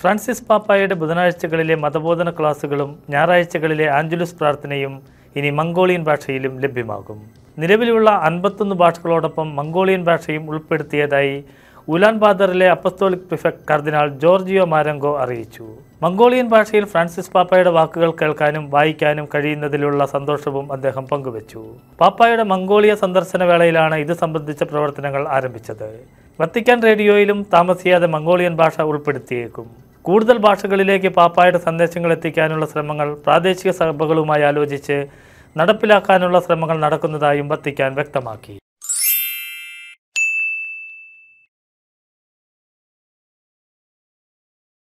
Francis പാപ്പായുടെ ബുധനാഴ്ചകളിലെ മതബോധന ക്ലാസുകളും ഞായറാഴ്ചകളിലെ ആഞ്ചുലസ് പ്രാർത്ഥനയും ഇനി മംഗോളിയൻ ഭാഷയിലും ലഭ്യമാകും നിലവിലുള്ള അൻപത്തൊന്ന് ഭാഷകളോടൊപ്പം മംഗോളിയൻ ഭാഷയും ഉൾപ്പെടുത്തിയതായി ഉലാൻ ബാദറിലെ apostolic prefect cardinal Giorgio Marengo അറിയിച്ചു മംഗോളിയൻ ഭാഷയിൽ ഫ്രാൻസിസ് പാപ്പായുടെ വാക്കുകൾ കേൾക്കാനും വായിക്കാനും കഴിയുന്നതിലുള്ള സന്തോഷവും അദ്ദേഹം പങ്കുവച്ചു പാപ്പായുടെ മംഗോളിയ സന്ദർശന വേളയിലാണ് ഇത് സംബന്ധിച്ച പ്രവർത്തനങ്ങൾ ആരംഭിച്ചത് വത്തിക്കാൻ റേഡിയോയിലും താമസിയാതെ മംഗോളിയൻ ഭാഷ ഉൾപ്പെടുത്തിയേക്കും കൂടുതൽ ഭാഷകളിലേക്ക് പാപ്പായുടെ സന്ദേശങ്ങൾ എത്തിക്കാനുള്ള ശ്രമങ്ങൾ പ്രാദേശിക സഭകളുമായി ആലോചിച്ച് നടപ്പിലാക്കാനുള്ള ശ്രമങ്ങൾ നടക്കുന്നതായും വത്തിക്കാൻ വ്യക്തമാക്കി